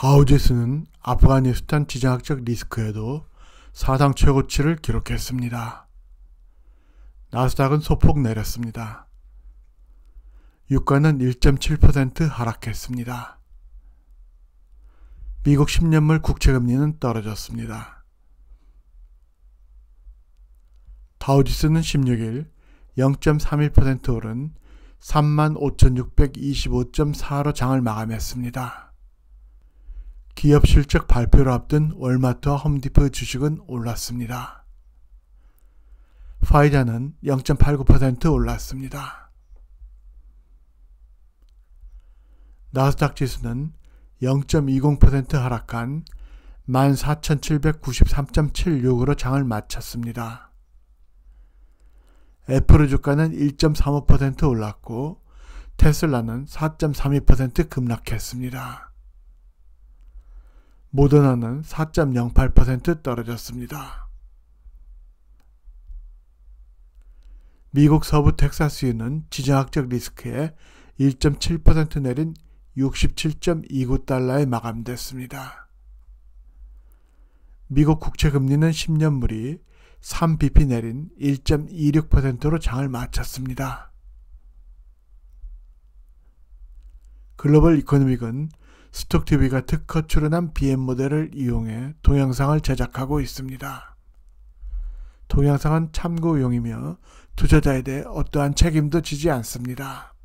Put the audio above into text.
다우지스는 아프가니스탄 지정학적 리스크에도 사상 최고치를 기록했습니다. 나스닥은 소폭 내렸습니다. 유가는 1.7% 하락했습니다. 미국 10년물 국채금리는 떨어졌습니다. 다우지스는 16일 0.31% 오른 35,625.4로 장을 마감했습니다. 기업 실적 발표를 앞둔 월마트와 홈디포 주식은 올랐습니다. 파이자는 0.89% 올랐습니다. 나스닥 지수는 0.20% 하락한 14,793.76으로 장을 마쳤습니다. 애플의 주가는 1.35% 올랐고 테슬라는 4.32% 급락했습니다. 모더나는 4.08% 떨어졌습니다. 미국 서부 텍사스는 지정학적 리스크에 1.7% 내린 67.29달러에 마감됐습니다. 미국 국채금리는 10년물이 3bp 내린 1.26%로 장을 마쳤습니다. 글로벌 이코노믹은 스톡TV가 특허 출원한 BM 모델을 이용해 동영상을 제작하고 있습니다. 동영상은 참고용이며 투자자에 대해 어떠한 책임도 지지 않습니다.